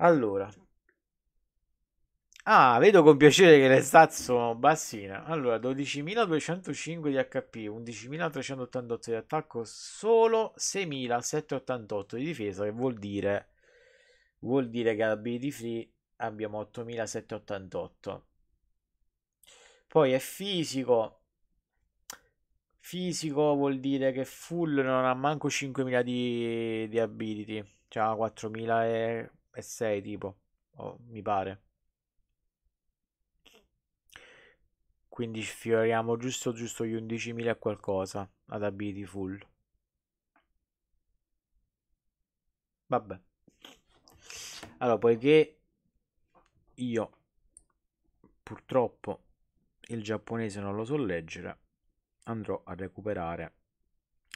Allora. Ah, vedo con piacere che le stats sono bassine. Allora, 12.205 di HP, 11.388 di attacco, solo 6.788 di difesa, che vuol dire... Vuol dire che ability free abbiamo 8.788. Poi è fisico. Fisico vuol dire che full non ha manco 5.000 di, di ability. Cioè 4.000 e e 6 tipo, oh, mi pare. Quindi sfioriamo giusto giusto gli 11.000 e qualcosa ad ability full. Vabbè. Allora, poiché io purtroppo il giapponese non lo so leggere, andrò a recuperare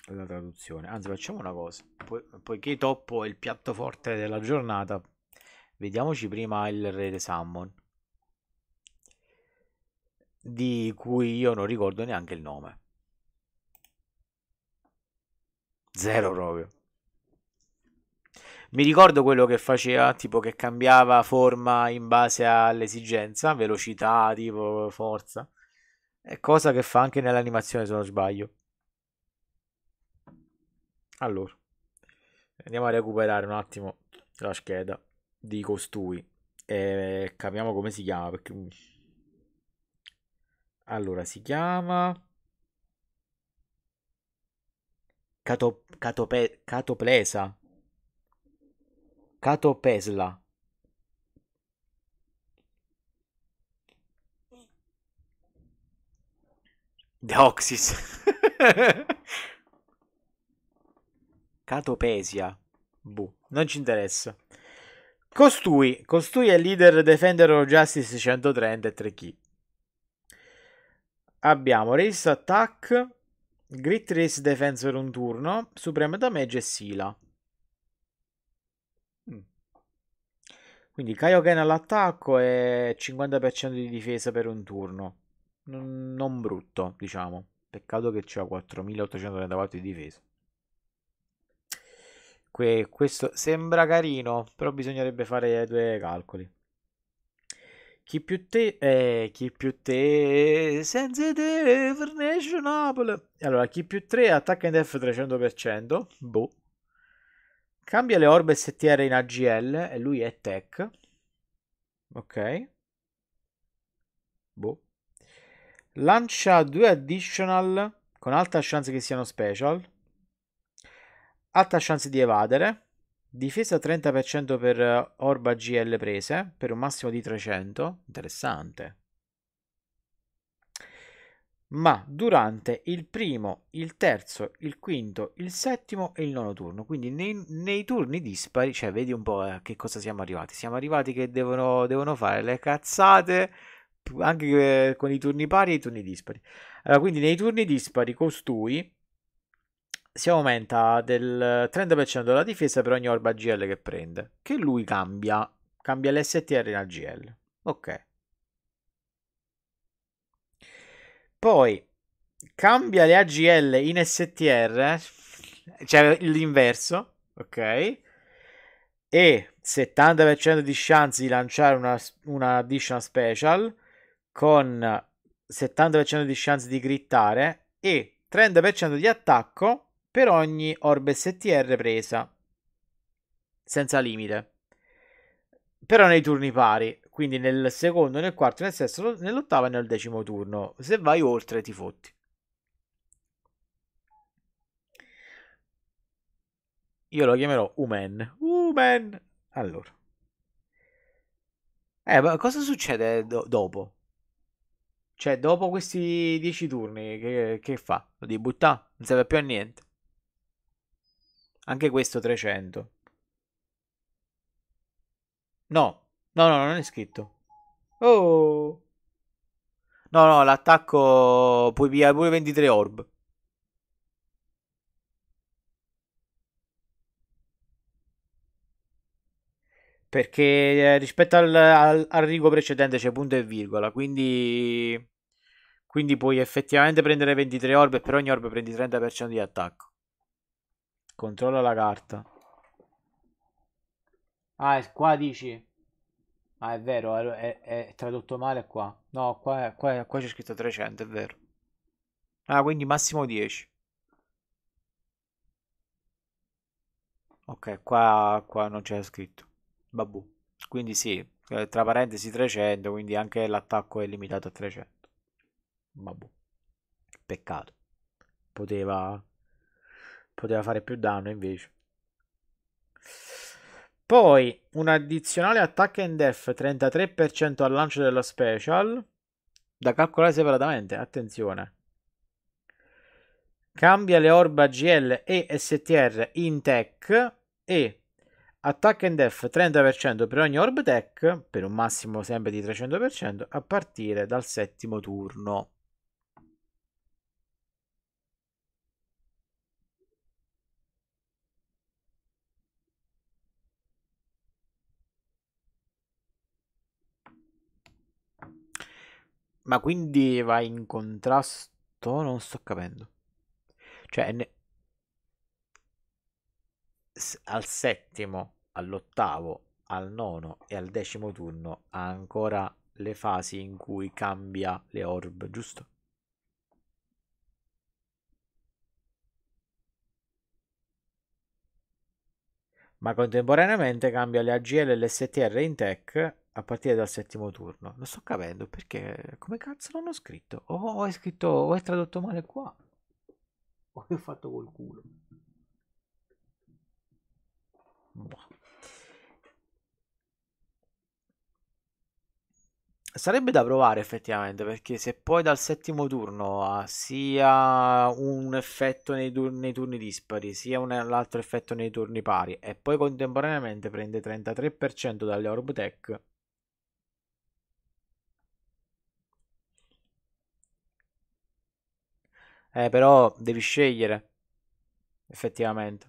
la traduzione. Anzi, facciamo una cosa. Po poiché Toppo è il piatto forte della giornata, Vediamoci prima il re Rete Salmon, di cui io non ricordo neanche il nome. Zero proprio. Mi ricordo quello che faceva, tipo che cambiava forma in base all'esigenza, velocità, tipo forza. È cosa che fa anche nell'animazione se non sbaglio. Allora, andiamo a recuperare un attimo la scheda di costui. E eh, capiamo come si chiama. Perché... Allora, si chiama... Cato... Catope... Catoplesa. Catopesla. Deoxys. Catopesia. Boh, non ci interessa. Costui, costui è leader Defender of Justice 130 e 3 key. Abbiamo Race Attack, Grit Race Defense per un turno, Supreme Damage e Sila. Mm. Quindi Kaioken all'attacco e 50% di difesa per un turno. Non, brutto, diciamo. Peccato che c'è 4834 di difesa. Que questo sembra carino, però bisognerebbe fare due calcoli. Chi più te, eh, chi più te, senza te, Furnish Napoli. Allora, chi più 3 attacca in def 300%, boh. Cambia le orbe STR in AGL e lui è tech. Ok. Boh. Lancia due additional con alta chance che siano special alta chance di evadere, difesa 30% per eh, Orba GL prese, per un massimo di 300, interessante. Ma durante il primo, il terzo, il quinto, il settimo e il nono turno, quindi nei, nei turni dispari, cioè vedi un po' a eh, che cosa siamo arrivati, siamo arrivati che devono, devono fare le cazzate anche eh, con i turni pari e i turni dispari. Allora, quindi nei turni dispari costui si aumenta del 30% la difesa per ogni orba AGL che prende. Che lui cambia. Cambia l'STR in AGL. Ok. Poi cambia le AGL in STR, cioè l'inverso, ok? E 70% di chance di lanciare una, una additional special con 70% di chance di grittare e 30% di attacco per ogni orbe STR presa, senza limite. Però nei turni pari, quindi nel secondo, nel quarto, nel sesto, nell'ottavo e nel decimo turno. Se vai oltre ti fotti. Io lo chiamerò Umen. Umen! Allora. Eh, ma cosa succede do- dopo? Cioè, dopo questi dieci turni, che, che fa? Lo devi buttare? Non serve più a niente. Anche questo 300. No, no, no, non è scritto. Oh. No, no, l'attacco puoi via pure 23 orb. Perché eh, rispetto al, al, al, rigo precedente c'è punto e virgola, quindi, quindi puoi effettivamente prendere 23 orb e per ogni orb prendi 30% di attacco. Controlla la carta. Ah, è qua dici? Ah, è vero, è, è, è tradotto male qua. No, qua, qua, qua c'è scritto 300, è vero. Ah, quindi massimo 10. Ok, qua, qua non c'è scritto. Babù. Quindi sì, eh, tra parentesi 300, quindi anche l'attacco è limitato a 300. Babù. Peccato. Poteva poteva fare più danno invece. Poi un addizionale attack and def 33% al lancio della special. Da calcolare separatamente, attenzione. Cambia le orba GL e STR in tech e attack and def 30% per ogni orb tech per un massimo sempre di 300% a partire dal settimo turno. Ma quindi va in contrasto? Non sto capendo. Cioè, ne... al settimo, all'ottavo, al nono e al decimo turno ha ancora le fasi in cui cambia le orb, giusto? Ma contemporaneamente cambia le AGL e le STR in tech a partire dal settimo turno. Non sto capendo perché, come cazzo l'hanno scritto? O oh, è scritto, o è tradotto male qua, o che ho fatto col culo. Boh. Sarebbe da provare effettivamente perché se poi dal settimo turno ha sia un effetto nei, turni, nei turni dispari sia un, altro effetto nei turni pari e poi contemporaneamente prende 33% dalle Orb Tech Eh, però devi scegliere. Effettivamente.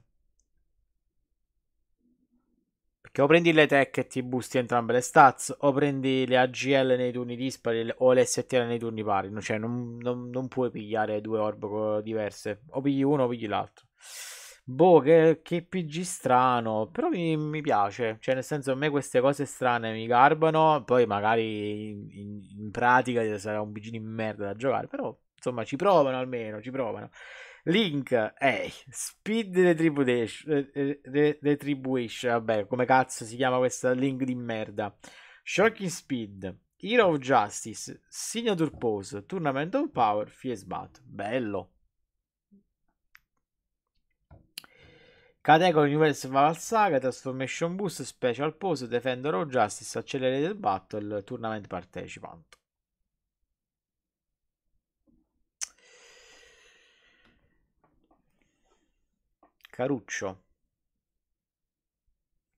Perché o prendi le tech e ti busti entrambe le stats, o prendi le AGL nei turni dispari o le STL nei turni pari. Cioè, non, non, non puoi pigliare due orb diverse. O pigli uno o pigli l'altro. Boh, che, che, PG strano. Però mi, mi, piace. Cioè, nel senso, a me queste cose strane mi garbano. Poi magari in, in, in pratica sarà un PG di merda da giocare. Però insomma ci provano almeno, ci provano. Link, eh, Speed Retribution, vabbè, come cazzo si chiama questa link di merda. Shocking Speed, Hero of Justice, Signature Pose, Tournament of Power, Fiesbat, Bello. Category Universe Val Saga, Transformation Boost, Special Pose, Defender of Justice, Accelerated Battle, Tournament Participant. Caruccio.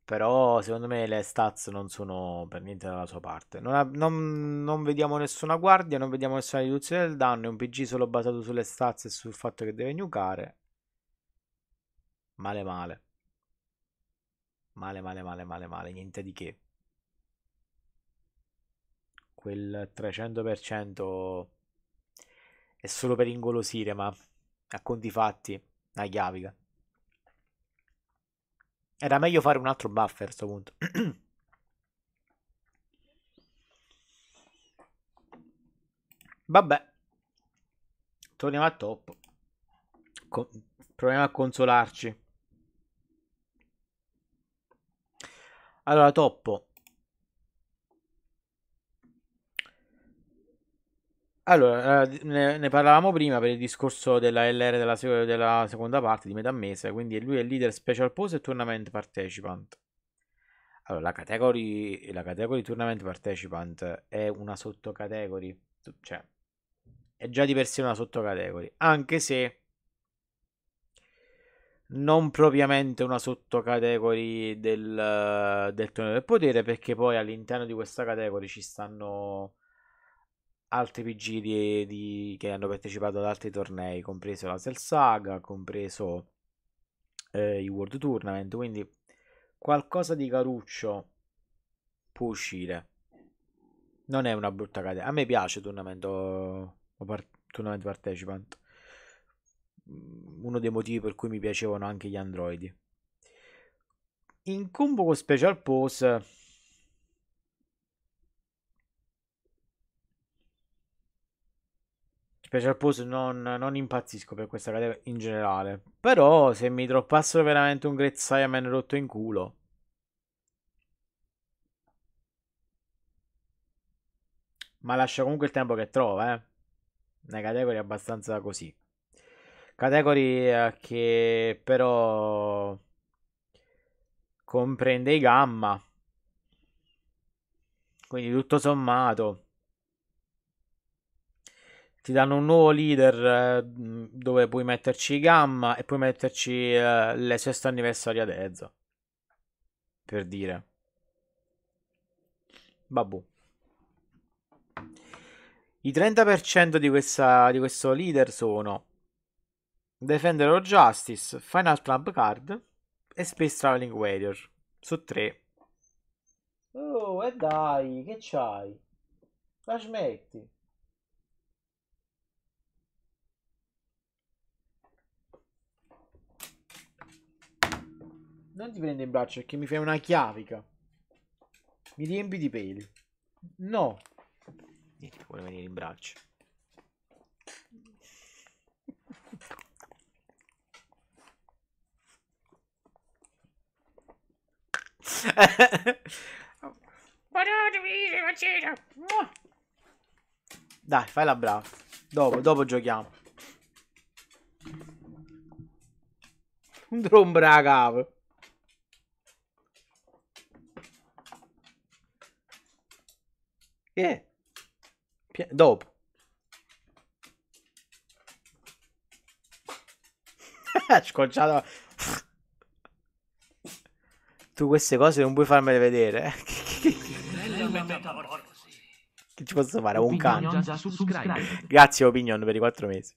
Però secondo me le stats non sono per niente dalla sua parte. Non, ha, non, non vediamo nessuna guardia, non vediamo nessuna riduzione del danno. È un PG solo basato sulle stats e sul fatto che deve nuocare. Male male. Male male male male male, niente di che. Quel 300% è solo per ingolosire, ma a conti fatti, una chiavica. Era meglio fare un altro buffer a questo punto. Vabbè. Torniamo a top. Con... Proviamo a consolarci. Allora, Toppo. Allora, eh, ne, ne, parlavamo prima per il discorso della LR della, se- della, seconda parte di metà mese, quindi lui è il leader special pose e tournament participant. Allora, la category, la category tournament participant è una sottocategory, cioè è già di per sé una sottocategory, anche se non propriamente una sottocategory del, del torneo del potere, perché poi all'interno di questa category ci stanno altri PG di, di, che hanno partecipato ad altri tornei, compreso la Cell Saga, compreso eh, i World Tournament, quindi qualcosa di caruccio può uscire. Non è una brutta catena. A me piace tournamento, tournament participant. Uno dei motivi per cui mi piacevano anche gli androidi. In combo con Special Pose Special Pose non, non, impazzisco per questa carta in generale. Però se mi droppassero veramente un Great Saiyaman rotto in culo. Ma lascia comunque il tempo che trova, eh. Una categoria abbastanza così. Categoria eh, che però comprende i gamma. Quindi tutto sommato ti danno un nuovo leader eh, mm, dove puoi metterci Gamma e puoi metterci eh, le sesta anniversario ad Ezza. Per dire. Babu. I 30% di, questa, di questo leader sono Defender of Justice, Final Trump Card e Space Traveling Warrior. Su 3. Oh, e dai, che c'hai? La smetti? Non ti prendo in braccio perché mi fai una chiavica. Mi riempi di peli. No. Niente, vuole venire in braccio. Dai, fai la brava. Dopo, dopo giochiamo. Un trombracapo. Yeah. Pia- dopo. Scocciato. tu queste cose non puoi farmele vedere. Eh. che ci posso fare? Un cane. Grazie Opinion per i quattro mesi.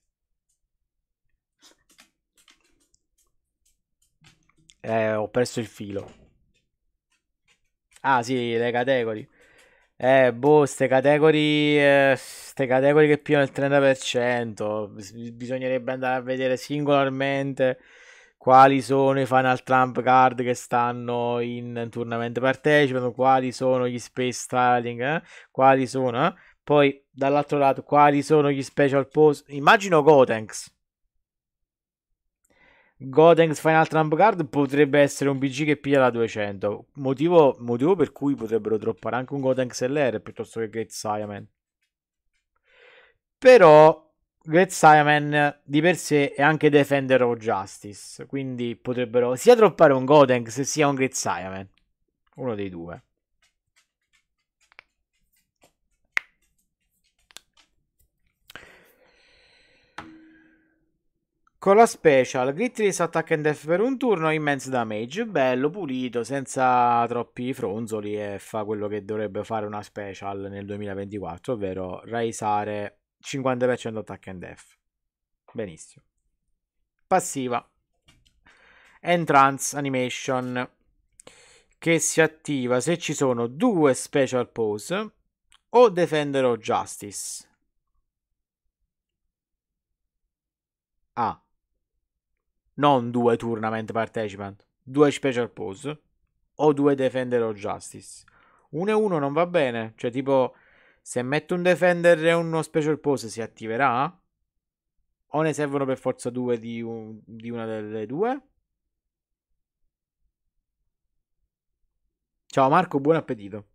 Eh, ho perso il filo. Ah sì, le categorie. Eh, boh, ste categorie, ste categorie che pigliano il 30%, bisognerebbe andare a vedere singolarmente quali sono i Final Trump card che stanno in tournament partecipano, quali sono gli Space Styling, eh? quali sono, eh? poi dall'altro lato quali sono gli Special Post, immagino Gotenks Godengs Final Trump Card potrebbe essere un BG che piglia la 200. Motivo, motivo per cui potrebbero droppare anche un Godengs LR piuttosto che Great Siamen. Però Great Siamen di per sé è anche Defender of Justice. Quindi potrebbero sia droppare un Godengs sia un Great Siamen. Uno dei due. Con la special, Grit Race Attack and Death per un turno, immense damage, bello, pulito, senza troppi fronzoli e fa quello che dovrebbe fare una special nel 2024, ovvero raisare 50% attack and death. Benissimo. Passiva. Entrance Animation che si attiva se ci sono due special pose o Defender o Justice. Ah non due tournament participant, due special pose o due defender o justice. Uno e uno non va bene, cioè tipo se metto un defender e uno special pose si attiverà? O ne servono per forza due di, un, di una delle due? Ciao Marco, buon appetito.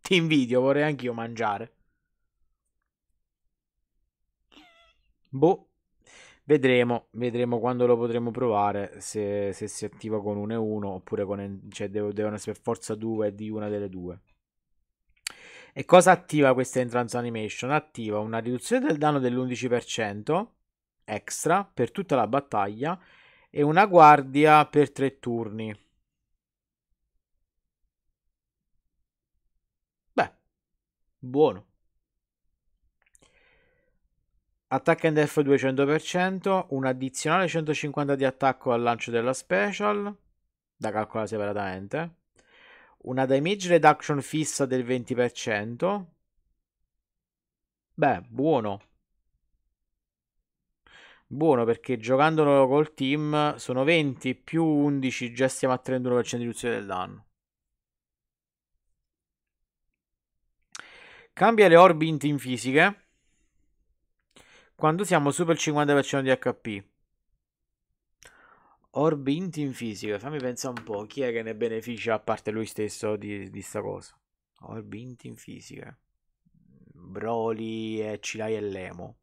Ti invidio, vorrei anch'io mangiare. Boh. Vedremo, vedremo quando lo potremo provare, se, se si attiva con 1 e 1 oppure con, cioè devo, devono essere per forza 2 di una delle due. E cosa attiva questa entrance animation? Attiva una riduzione del danno dell'11% extra per tutta la battaglia e una guardia per 3 turni. Beh, buono. Attack and F 200%, un addizionale 150 di attacco al lancio della special, da calcolare separatamente, una damage reduction fissa del 20%. Beh, buono. Buono perché giocandolo col team sono 20 più 11, già stiamo a 31% di riduzione del danno. Cambia le orbite in fisiche quando siamo sopra il 50% di HP. Orbi inti in fisica. Fammi pensare un po'. Chi è che ne beneficia a parte lui stesso di, di sta cosa? Orbi inti in fisica. Broly, e Cilai e Lemo.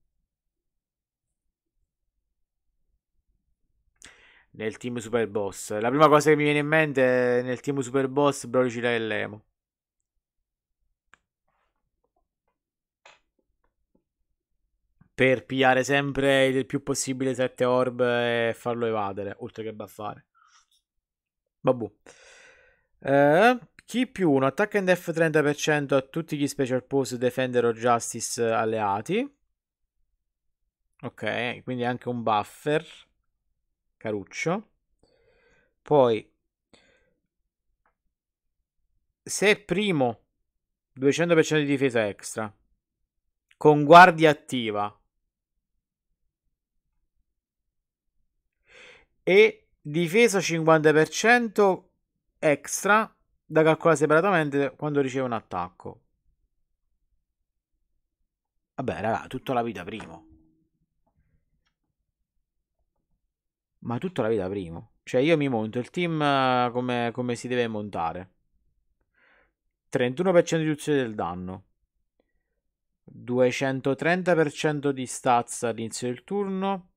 Nel team Super Boss. La prima cosa che mi viene in mente è nel team Super Boss, Broly, Cilai e Lemo. per pigliare sempre il più possibile 7 orb e farlo evadere, oltre che baffare. Vabbè. Eh, chi più 1 attacca and def 30% a tutti gli special pose defender o justice alleati. Ok, quindi anche un buffer. Caruccio. Poi se primo 200% di difesa extra con guardia attiva e difesa 50% extra da calcolare separatamente quando riceve un attacco. Vabbè, raga, tutta la vita primo. Ma tutta la vita primo. Cioè, io mi monto il team eh, come, come si deve montare. 31% di riduzione del danno. 230% di stazza all'inizio del turno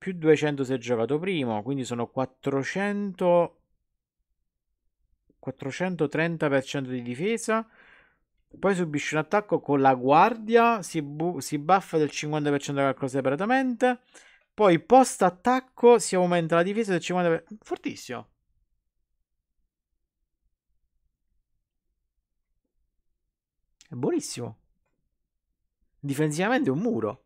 più 200 se giocato prima, quindi sono 400 430% di difesa. Poi subisce un attacco con la guardia, si, bu- si buffa del 50% qualcosa separatamente. Poi post attacco si aumenta la difesa del 50%. Fortissimo. È buonissimo. Difensivamente è un muro.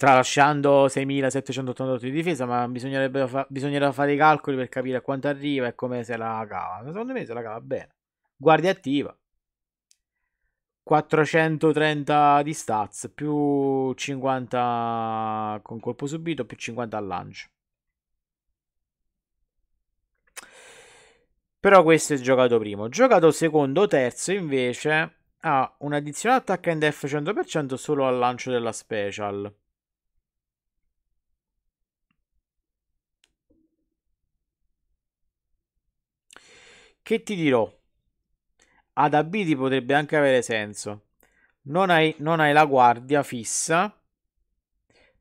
tralasciando 6.788 di difesa, ma bisognerebbe fa- bisognerà fare i calcoli per capire a quanto arriva e come se la cava. Secondo me se la cava bene. Guardia attiva. 430 di stats più 50 con colpo subito più 50 al lancio. Però questo è il giocato primo. Giocato secondo o terzo invece ha un addizionale attack and def 100% solo al lancio della special. Che ti dirò? Ad Abiti potrebbe anche avere senso. Non hai, non hai la guardia fissa,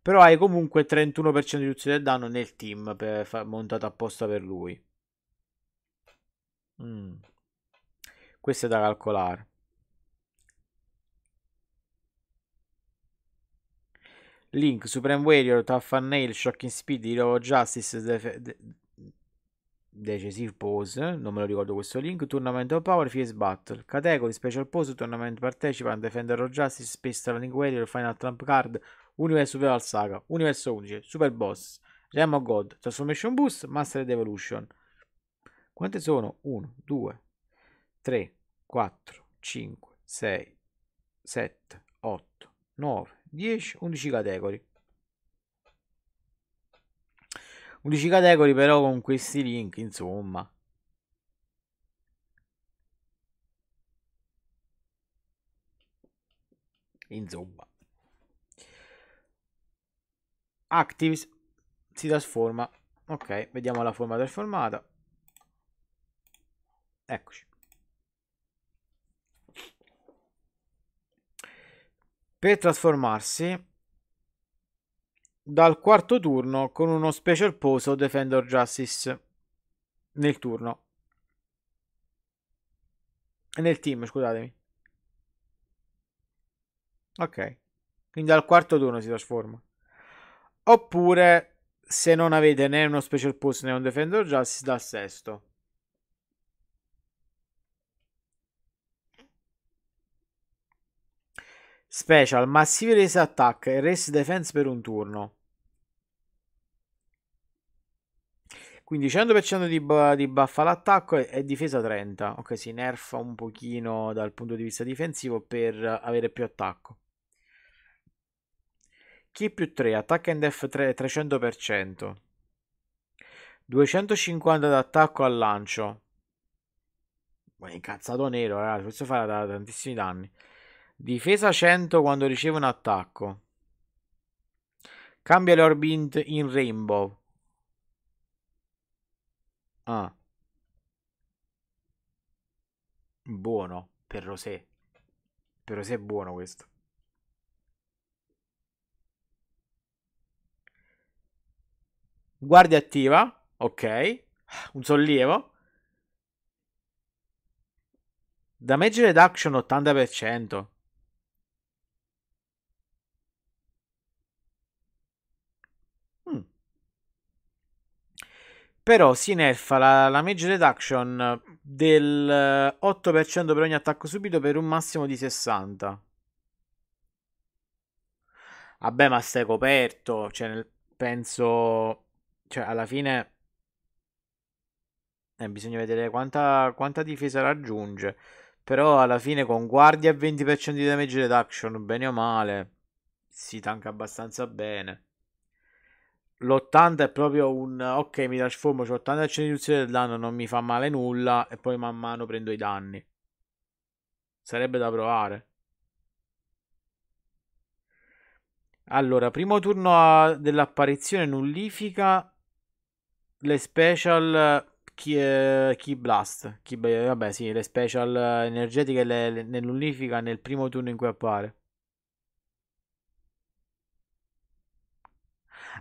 però hai comunque 31% di riduzione del danno nel team per, montato apposta per lui. Mm. Questo è da calcolare. Link, Supreme Warrior, Tough and Nail, Shocking Speed, Hero Justice, Decisive Pose, non me lo ricordo questo link, Tournament of Power, Fierce Battle, Category, Special Pose, Tournament Participant, Defender of Justice, Space Starling Warrior, Final Trump Card, Universo Superior Saga, Universo 11, Super Boss, Gem of God, Transformation Boost, Master of Evolution. Quante sono? 1, 2, 3, 4, 5, 6, 7, 8, 9, 10, 11 categorie. 11 category però con questi link, insomma. Insomma. Actives si trasforma. Ok, vediamo la forma trasformata. Eccoci. Per trasformarsi dal quarto turno con uno special pose o Defender Justice nel turno. Nel team, scusatemi. Ok. Quindi dal quarto turno si trasforma. Oppure, se non avete né uno special pose né un Defender Justice, dal sesto. Special, Massive Race Attack e Race Defense per un turno. Quindi 100% di, di buff all'attacco e-, e difesa 30. Ok, si nerfa un pochino dal punto di vista difensivo per avere più attacco. Chi più 3, attacca in def 3, 300%. 250 d'attacco al lancio. Ma è incazzato nero, ragazzi. Questo fa da tantissimi danni. Difesa 100 quando riceve un attacco. Cambia le orbit in rainbow. Ah. Buono per Rosé. Per Rosé è buono questo. Guardia attiva, ok. Un sollievo. Damage reduction 80%. Però si nerfa la, la mage reduction del 8% eh, per ogni attacco subito per un massimo di 60. Vabbè, ma stai coperto. Cioè, nel, penso. Cioè, alla fine. Eh, bisogna vedere quanta, quanta difesa raggiunge. Però alla fine con guardia e 20% di damage reduction, bene o male, si tanca abbastanza bene l'80 è proprio un ok, mi trasformo su 80% di riduzione del danno, non mi fa male nulla e poi man mano prendo i danni. Sarebbe da provare. Allora, primo turno dell'apparizione nullifica le special key, key blast. Key, vabbè, sì, le special eh, energetiche le, le, nullifica nel primo turno in cui appare.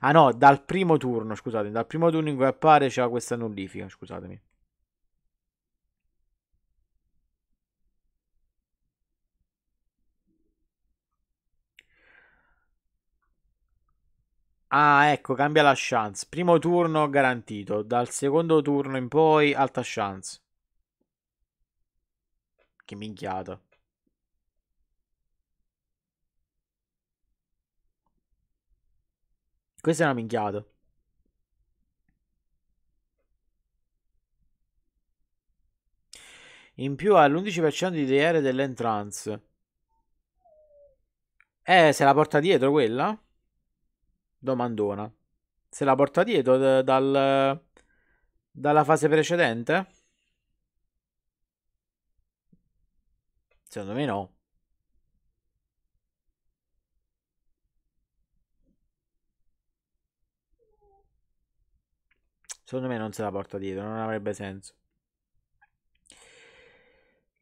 Ah no, dal primo turno, scusate, dal primo turno in cui appare c'è questa nullifica, scusatemi. Ah, ecco, cambia la chance. Primo turno garantito, dal secondo turno in poi alta chance. Che minchiata. Questa è una minchiata. In più ha l'11% di DR dell'entrance. Eh, se la porta dietro quella? Domandona. Se la porta dietro dal, dalla fase precedente? Secondo me no. Secondo me non se la porta dietro, non avrebbe senso.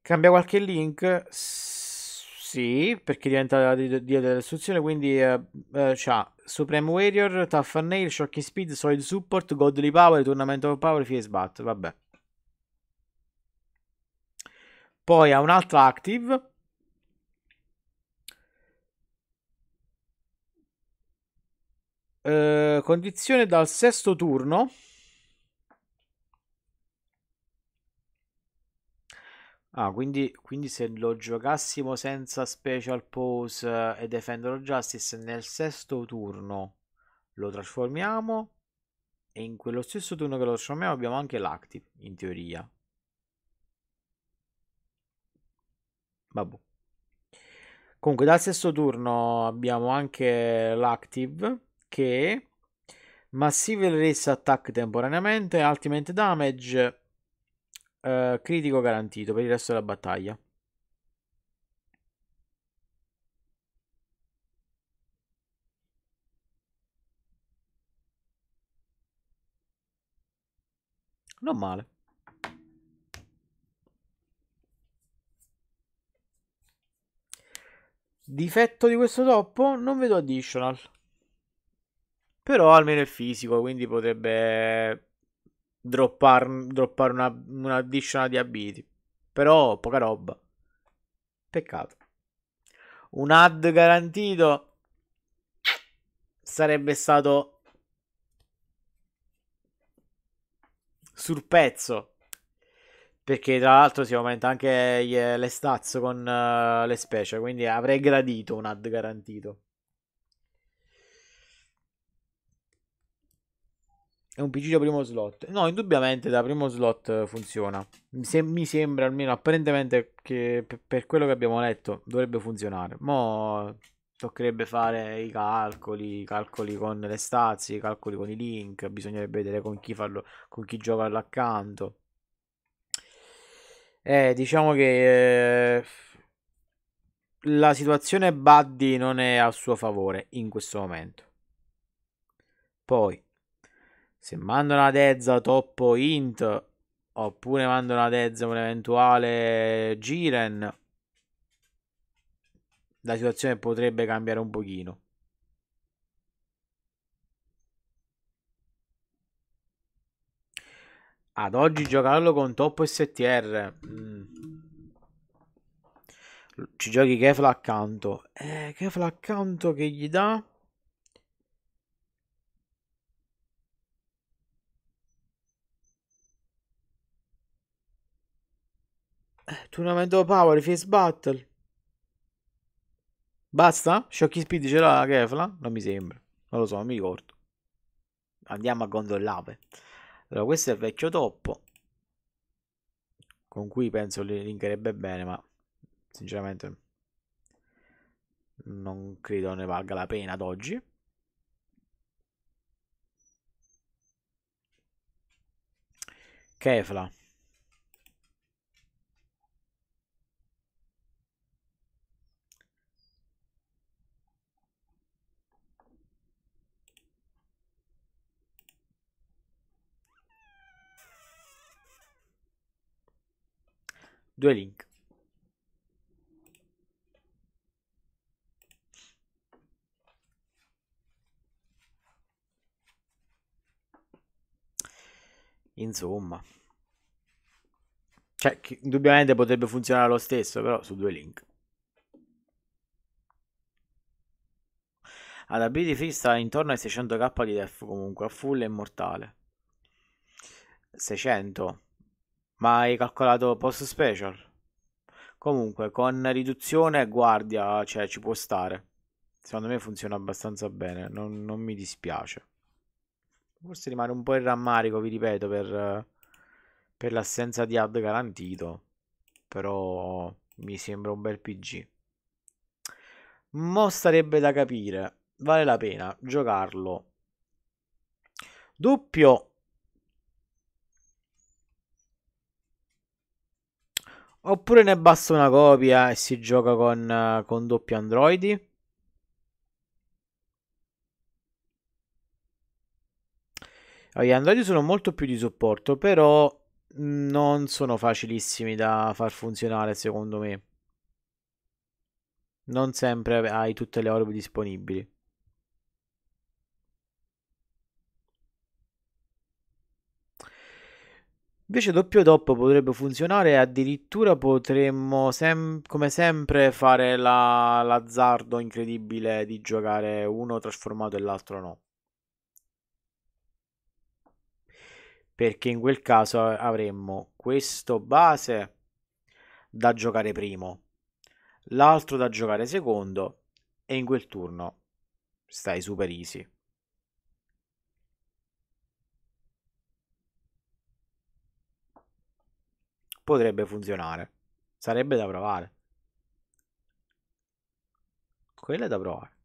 Cambia qualche link? Sì, perché diventa la di, della distruzione, quindi eh, eh, c'ha Supreme Warrior, Tough and Nail, Shocking Speed, Solid Support, Godly Power, Tournament of Power, Fierce Bat, vabbè. Poi ha un'altra Active. Eh, condizione dal sesto turno. Ah, quindi, quindi, se lo giocassimo senza special pose eh, e Defender Justice nel sesto turno lo trasformiamo e in quello stesso turno che lo trasformiamo abbiamo anche l'active, in teoria. Vabbè. Comunque dal sesto turno abbiamo anche l'active che Massive Race Attack temporaneamente, Ultimate Damage eh, critico garantito per il resto della battaglia. Non male. Difetto di questo toppo? Non vedo additional. Però almeno è fisico, quindi potrebbe droppar, droppare una, una additional di abiti. Però poca roba. Peccato. Un ad garantito sarebbe stato sul pezzo. Perché tra l'altro si aumenta anche gli, le stats con uh, le specie. Quindi avrei gradito un ad garantito. È un PC da primo slot. No, indubbiamente da primo slot funziona. Se mi sembra almeno apparentemente che per quello che abbiamo letto dovrebbe funzionare. Mo toccherebbe fare i calcoli, i calcoli con le stazze, i calcoli con i link, bisognerebbe vedere con chi farlo, con chi gioca all'accanto. Eh, diciamo che eh, la situazione Buddy non è a suo favore in questo momento. Poi se mandano ad Ezza Toppo Int oppure mandano ad Ezza un eventuale Giren la situazione potrebbe cambiare un pochino. Ad oggi giocarlo con Toppo STR. Mm. Ci giochi Kefla accanto. Eh, Kefla accanto che gli dà... Tournament of Power, Face Battle. Basta? Shocky Speed ce l'ha la Kefla? Non mi sembra. Non lo so, non mi ricordo. Andiamo a Gondolape. Allora, questo è il vecchio toppo. Con cui penso li linkerebbe bene, ma sinceramente non credo ne valga la pena ad oggi. Kefla. due link. Insomma, cioè, indubbiamente potrebbe funzionare lo stesso, però su due link. Ad ability Free sta intorno ai 600k di def comunque, a full è immortale. 600 ma hai calcolato post special? Comunque, con riduzione e guardia, cioè, ci può stare. Secondo me funziona abbastanza bene, non, non mi dispiace. Forse rimane un po' il rammarico, vi ripeto, per, per l'assenza di ad garantito. Però mi sembra un bel PG. Mo starebbe da capire, vale la pena giocarlo. Doppio Oppure ne basta una copia e si gioca con, con doppi androidi? Oh, gli androidi sono molto più di supporto, però mm, non sono facilissimi da far funzionare secondo me. Non sempre hai tutte le orbe disponibili. Invece doppio top potrebbe funzionare e addirittura potremmo sem- come sempre fare la- l'azzardo incredibile di giocare uno trasformato e l'altro no. Perché in quel caso avremmo questo base da giocare primo, l'altro da giocare secondo e in quel turno stai super easy. potrebbe funzionare. Sarebbe da provare. Quella è da provare.